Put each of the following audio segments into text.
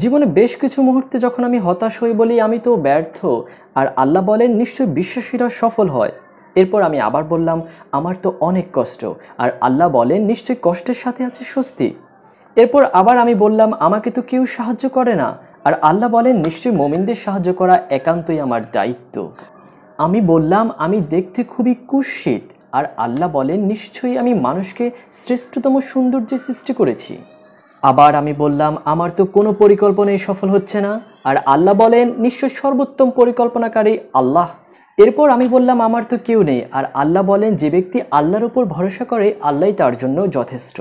জীবনে বেশ কিছু মুহূর্তে যখন আমি হতাশ হই বলি আমি তো ব্যর্থ আর আল্লাহ বলেন নিশ্চয় বিশ্বাসীরা সফল হয় এরপর আমি আবার বললাম আমার তো অনেক কষ্ট আর আল্লাহ বলেন নিশ্চয় কষ্টের সাথে আছে স্বস্তি এরপর আবার আমি বললাম আমাকে তো কেউ সাহায্য করে না আর আল্লাহ বলেন নিশ্চয় মোমিনদের সাহায্য করা একান্তই আমার দায়িত্ব আমি বললাম আমি দেখতে খুবই কুৎসিত আর আল্লাহ বলেন নিশ্চয়ই আমি মানুষকে শ্রেষ্ঠতম সৌন্দর্যে সৃষ্টি করেছি আবার আমি বললাম আমার তো কোনো পরিকল্পনাই সফল হচ্ছে না আর আল্লাহ বলেন নিশ্চয় সর্বোত্তম পরিকল্পনাকারী আল্লাহ এরপর আমি বললাম আমার তো কেউ নেই আর আল্লাহ বলেন যে ব্যক্তি আল্লাহর উপর ভরসা করে আল্লাহ তার জন্য যথেষ্ট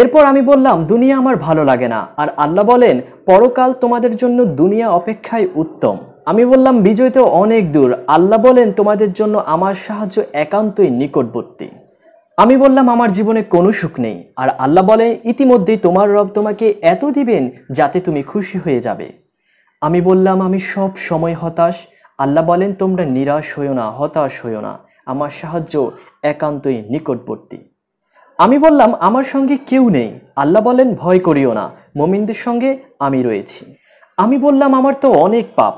এরপর আমি বললাম দুনিয়া আমার ভালো লাগে না আর আল্লাহ বলেন পরকাল তোমাদের জন্য দুনিয়া অপেক্ষায় উত্তম আমি বললাম বিজয় তো অনেক দূর আল্লাহ বলেন তোমাদের জন্য আমার সাহায্য একান্তই নিকটবর্তী আমি বললাম আমার জীবনে কোনো সুখ নেই আর আল্লাহ বলে ইতিমধ্যেই তোমার রব তোমাকে এত দিবেন যাতে তুমি খুশি হয়ে যাবে আমি বললাম আমি সব সময় হতাশ আল্লাহ বলেন তোমরা নিরাশ হইও না হতাশ হইও না আমার সাহায্য একান্তই নিকটবর্তী আমি বললাম আমার সঙ্গে কেউ নেই আল্লাহ বলেন ভয় করিও না মোমিনদের সঙ্গে আমি রয়েছি আমি বললাম আমার তো অনেক পাপ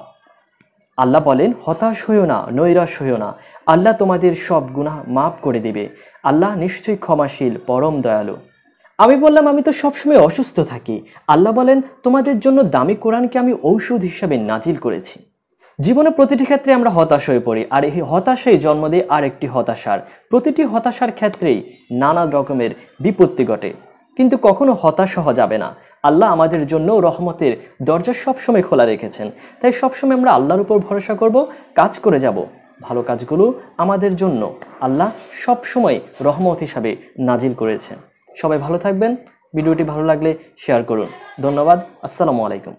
আল্লাহ বলেন হতাশ হইও না নৈরাশ হইও না আল্লাহ তোমাদের সব গুণা মাফ করে দেবে আল্লাহ নিশ্চয়ই ক্ষমাশীল পরম দয়ালু আমি বললাম আমি তো সবসময় অসুস্থ থাকি আল্লাহ বলেন তোমাদের জন্য দামি কোরআনকে আমি ঔষধ হিসাবে নাজিল করেছি জীবনে প্রতিটি ক্ষেত্রে আমরা হতাশ হয়ে পড়ি আর এই হতাশাই জন্ম দেয় আরেকটি হতাশার প্রতিটি হতাশার ক্ষেত্রেই নানা রকমের বিপত্তি ঘটে কিন্তু কখনো হতাশ হওয়া যাবে না আল্লাহ আমাদের জন্য রহমতের দরজা সবসময় খোলা রেখেছেন তাই সবসময় আমরা আল্লাহর উপর ভরসা করব কাজ করে যাব ভালো কাজগুলো আমাদের জন্য আল্লাহ সবসময় রহমত হিসাবে নাজিল করেছেন সবাই ভালো থাকবেন ভিডিওটি ভালো লাগলে শেয়ার করুন ধন্যবাদ আসসালামু আলাইকুম